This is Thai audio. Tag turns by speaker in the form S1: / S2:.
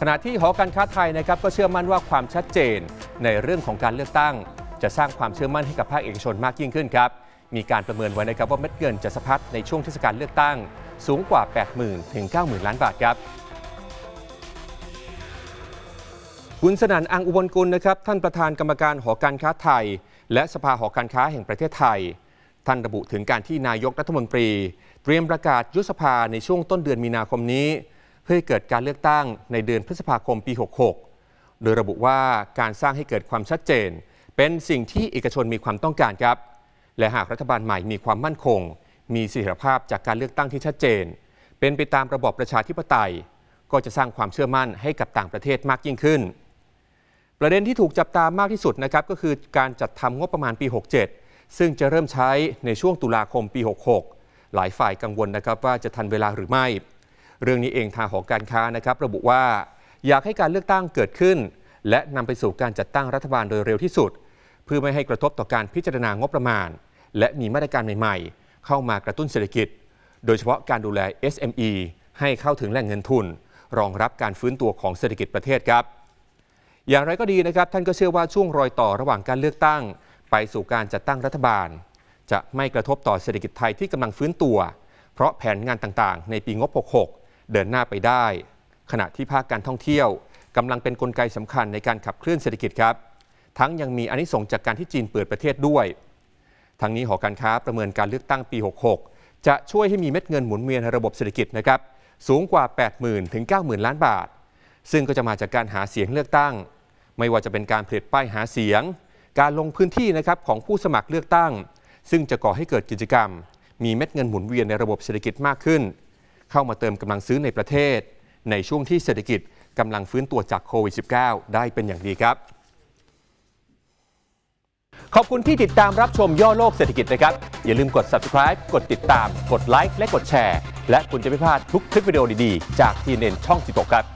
S1: ขณะที่หอการค้าไทยนะครับก็เชื่อมั่นว่าความชัดเจนในเรื่องของการเลือกตั้ง จะสร้างความเชื่อมั่นให้กับภาคเอกชนมากยิ่งขึ้นครับมีการประเมินไว้นะครับว่าเม็ดเงินจะสะพัดในช่วงเทศกาลเลือกตั้งสูงกว่า 80,000 ถึง 90,000 ล้านบาทครับคุณสนั่นอังอุบลกุลนะครับท่านประธานกรรมการหอการค้าไทย และสภาหอการค้าแห่งประเทศไทย ท่านระบุถึงการที่นายกรัฐมนตรี เตรียมประกาศยุบสภาในช่วงต้นเดือนมีนาคมนี้พื่อให้เกิดการเลือกตั้งในเดือนพฤษภาคมปี 66 โดยระบุว่าการสร้างให้เกิดความชัดเจน เป็นสิ่งที่เอกชนมีความต้องการครับ และหากรัฐบาลใหม่มีความมั่นคง มีเสถียรภาพจากการเลือกตั้งที่ชัดเจน เป็นไปตามระบอบประชาธิปไตย ก็จะสร้างความเชื่อมั่นให้กับต่างประเทศมากยิ่งขึ้น ประเด็นที่ถูกจับตามากที่สุดนะครับก็คือการจัดทำงบประมาณปี 67 ซึ่งจะเริ่มใช้ในช่วงตุลาคมปี 66 หลายฝ่ายกังวลนะครับว่าจะทันเวลาหรือไม่เรื่องนี้เองทางหอการค้านะครับระบุว่า อยากให้การเลือกตั้งเกิดขึ้น และนำไปสู่การจัดตั้งรัฐบาลโดยเร็วที่สุด เพื่อไม่ให้กระทบต่อการพิจารณางบประมาณ และมีมาตรการใหม่ๆ เข้ามากระตุ้นเศรษฐกิจ โดยเฉพาะการดูแล SME ให้เข้าถึงแหล่งเงินทุน รองรับการฟื้นตัวของเศรษฐกิจประเทศครับ อย่างไรก็ดีนะครับ ท่านก็เชื่อว่าช่วงรอยต่อระหว่างการเลือกตั้ง ไปสู่การจัดตั้งรัฐบาล จะไม่กระทบต่อเศรษฐกิจไทยที่กำลังฟื้นตัว เพราะแผนงานต่างๆ ในปีงบ 66เดินหน้าไปได้ ขณะที่ภาคการท่องเที่ยวกำลังเป็นนกลไกสำคัญในการขับเคลื่อนเศรษฐกิจครับทั้งยังมีอนิสงจากการที่จีนเปิดประเทศด้วย ทั้งนี้หอการค้าประเมินการเลือกตั้งปี 66 จะช่วยให้มีเม็ดเงินหมุนเวียนในระบบเศรษฐกิจนะครับสูงกว่า 80,000 ถึง 90,000 ล้านบาท ซึ่งก็จะมาจากการหาเสียงเลือกตั้ง ไม่ว่าจะเป็นการเผลิตป้ายหาเสียง การลงพื้นที่นะครับของผู้สมัครเลือกตั้ง ซึ่งจะก่อให้เกิดกิจกรรม มีเม็ดเงินหมุนเวียนในระบบเศรษฐกิจมากขึ้นเข้ามาเติมกำลังซื้อในประเทศ ในช่วงที่เศรษฐกิจกำลังฟื้นตัวจากโควิด -19 ได้เป็นอย่างดีครับ ขอบคุณที่ติดตามรับชมย่อโลกเศรษฐกิจนะครับ อย่าลืมกด subscribe กดติดตาม กดไลค์และกดแชร์ และคุณจะไม่พลาดทุกคลิปวิดีโอดีๆ จากทีเน็นช่อง16ครับ